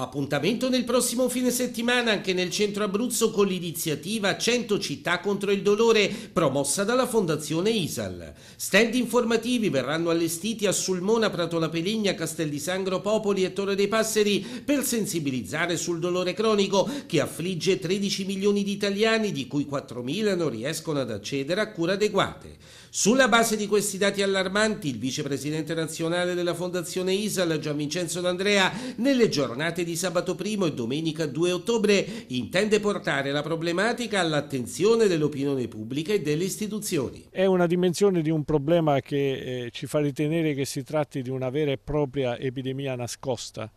Appuntamento nel prossimo fine settimana anche nel centro Abruzzo con l'iniziativa 100 città contro il dolore promossa dalla Fondazione ISAL. Stand informativi verranno allestiti a Sulmona, Pratola Peligna, Castel di Sangro Popoli e Torre dei Passeri per sensibilizzare sul dolore cronico che affligge 13 milioni di italiani di cui 4 mila non riescono ad accedere a cure adeguate. Sulla base di questi dati allarmanti il vicepresidente nazionale della Fondazione ISAL Gian Vincenzo D'Andrea nelle giornate di di sabato 1 e domenica 2 ottobre intende portare la problematica all'attenzione dell'opinione pubblica e delle istituzioni. È una dimensione di un problema che eh, ci fa ritenere che si tratti di una vera e propria epidemia nascosta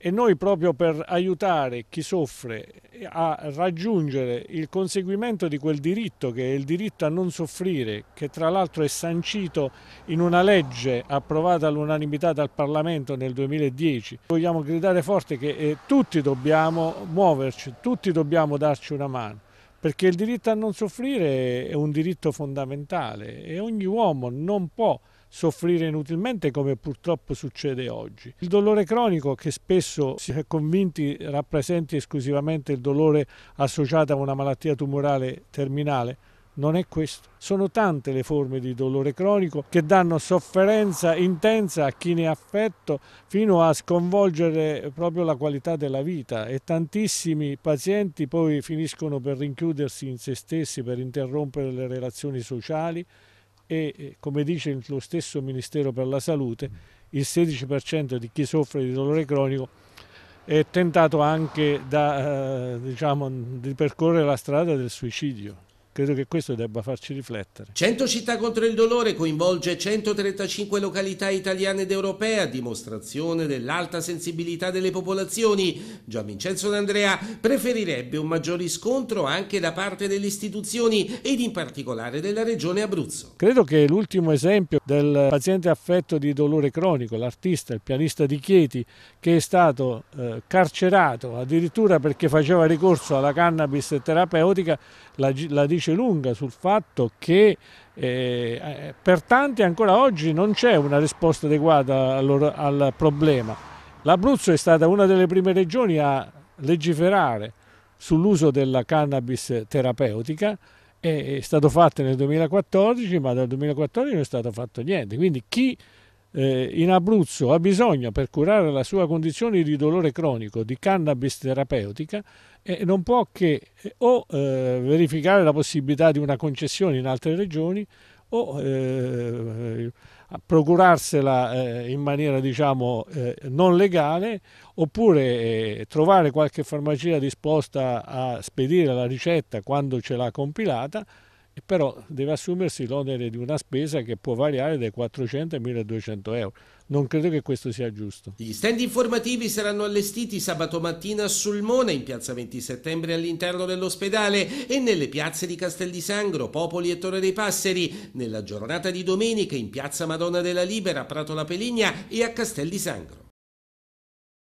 e noi proprio per aiutare chi soffre a raggiungere il conseguimento di quel diritto che è il diritto a non soffrire, che tra l'altro è sancito in una legge approvata all'unanimità dal Parlamento nel 2010. Vogliamo gridare forte che eh, tutti dobbiamo muoverci, tutti dobbiamo darci una mano perché il diritto a non soffrire è un diritto fondamentale e ogni uomo non può soffrire inutilmente come purtroppo succede oggi. Il dolore cronico che spesso si è convinti rappresenti esclusivamente il dolore associato a una malattia tumorale terminale non è questo. Sono tante le forme di dolore cronico che danno sofferenza intensa a chi ne è affetto fino a sconvolgere proprio la qualità della vita e tantissimi pazienti poi finiscono per rinchiudersi in se stessi, per interrompere le relazioni sociali e come dice lo stesso Ministero per la Salute il 16% di chi soffre di dolore cronico è tentato anche da, eh, diciamo, di percorrere la strada del suicidio. Credo che questo debba farci riflettere. 100 città contro il dolore coinvolge 135 località italiane ed europee a dimostrazione dell'alta sensibilità delle popolazioni. Gian Vincenzo D'Andrea preferirebbe un maggior riscontro anche da parte delle istituzioni ed in particolare della regione Abruzzo. Credo che l'ultimo esempio del paziente affetto di dolore cronico, l'artista, il pianista di Chieti, che è stato eh, carcerato addirittura perché faceva ricorso alla cannabis terapeutica, la, la dice dice lunga sul fatto che eh, per tanti ancora oggi non c'è una risposta adeguata al, al problema. L'Abruzzo è stata una delle prime regioni a legiferare sull'uso della cannabis terapeutica, è stato fatto nel 2014 ma dal 2014 non è stato fatto niente, quindi chi eh, in Abruzzo ha bisogno per curare la sua condizione di dolore cronico di cannabis terapeutica e non può che eh, o eh, verificare la possibilità di una concessione in altre regioni o eh, procurarsela eh, in maniera diciamo eh, non legale oppure eh, trovare qualche farmacia disposta a spedire la ricetta quando ce l'ha compilata però deve assumersi l'onere di una spesa che può variare dai 400 ai 1200 euro. Non credo che questo sia giusto. Gli stand informativi saranno allestiti sabato mattina a Sulmona, in piazza 20 settembre all'interno dell'ospedale e nelle piazze di Castel di Sangro, Popoli e Torre dei Passeri, nella giornata di domenica in piazza Madonna della Libera, a Prato la Peligna e a Castel di Sangro.